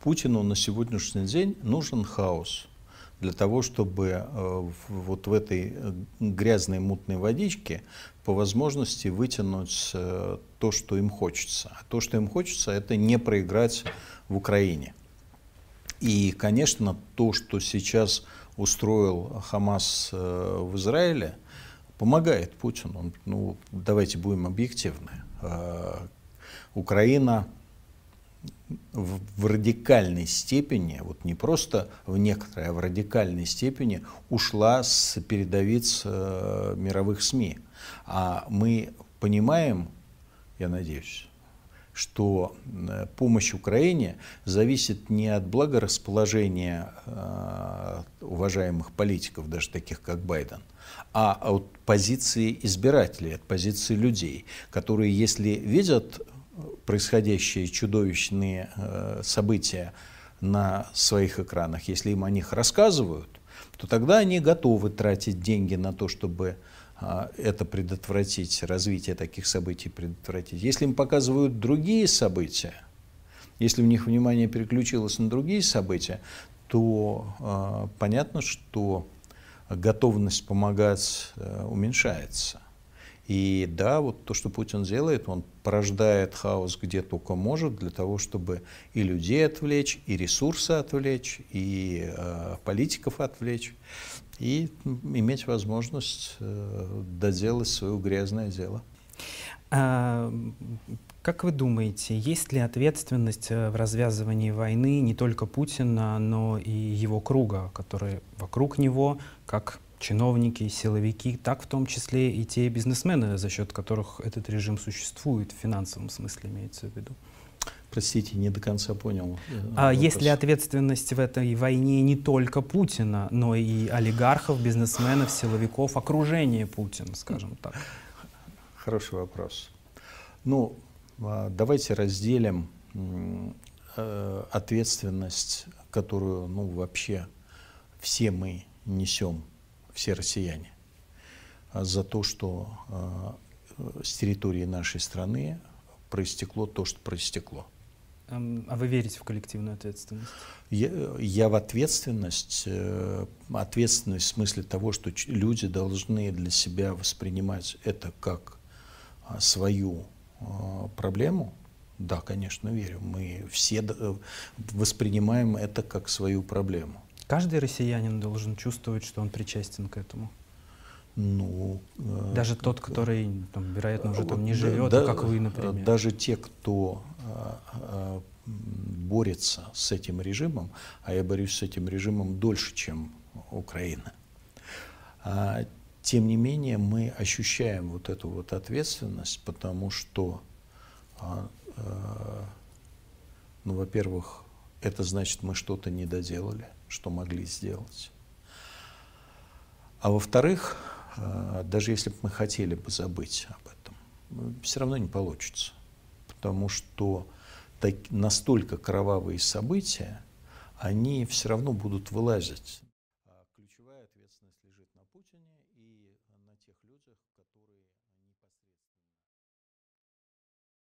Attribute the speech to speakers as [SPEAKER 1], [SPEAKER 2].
[SPEAKER 1] Путину на сегодняшний день нужен хаос для того, чтобы э, вот в этой э, грязной мутной водичке по возможности вытянуть э, то, что им хочется. А то, что им хочется, это не проиграть в Украине. И, конечно, то, что сейчас устроил Хамас в Израиле, помогает Путину. Ну, давайте будем объективны. Украина в, в радикальной степени, вот не просто в некоторой, а в радикальной степени ушла с передовиц э, мировых СМИ. А мы понимаем, я надеюсь, что э, помощь Украине зависит не от благорасположения э, уважаемых политиков, даже таких как Байден, а от позиции избирателей, от позиции людей, которые, если видят происходящие чудовищные э, события на своих экранах, если им о них рассказывают, то тогда они готовы тратить деньги на то, чтобы э, это предотвратить, развитие таких событий предотвратить. Если им показывают другие события, если у них внимание переключилось на другие события, то э, понятно, что готовность помогать уменьшается. И да, вот то, что Путин делает, он порождает хаос где только может для того, чтобы и людей отвлечь, и ресурсы отвлечь, и э, политиков отвлечь, и иметь возможность э, доделать свое грязное дело.
[SPEAKER 2] А, как вы думаете, есть ли ответственность э, в развязывании войны не только Путина, но и его круга, который вокруг него, как чиновники, силовики, так в том числе и те бизнесмены, за счет которых этот режим существует, в финансовом смысле имеется в виду.
[SPEAKER 1] Простите, не до конца понял.
[SPEAKER 2] Э, а есть ли ответственность в этой войне не только Путина, но и олигархов,
[SPEAKER 1] бизнесменов, силовиков, окружение Путина, скажем так? Хороший вопрос. Ну, а, давайте разделим э, ответственность, которую ну, вообще все мы несем все россияне, а, за то, что а, с территории нашей страны проистекло то, что проистекло.
[SPEAKER 2] А вы верите в коллективную ответственность?
[SPEAKER 1] Я, я в ответственность, э, ответственность в смысле того, что люди должны для себя воспринимать это как а, свою проблему. Да, конечно, верю. Мы все э, воспринимаем это как свою проблему.
[SPEAKER 2] Каждый россиянин должен чувствовать, что он причастен к этому.
[SPEAKER 1] Ну,
[SPEAKER 2] э, даже э, тот, который, там, вероятно, уже там не э, живет, да, а как вы, например.
[SPEAKER 1] Даже те, кто э, борется с этим режимом, а я борюсь с этим режимом дольше, чем Украина. А, тем не менее, мы ощущаем вот эту вот ответственность, потому что, а, ну, во-первых, это значит, мы что-то не доделали, что могли сделать. А во-вторых, э, даже если бы мы хотели бы забыть об этом, все равно не получится. Потому что так, настолько кровавые события, они все равно будут вылазить. А ключевая ответственность лежит на Путине и на тех людях, которые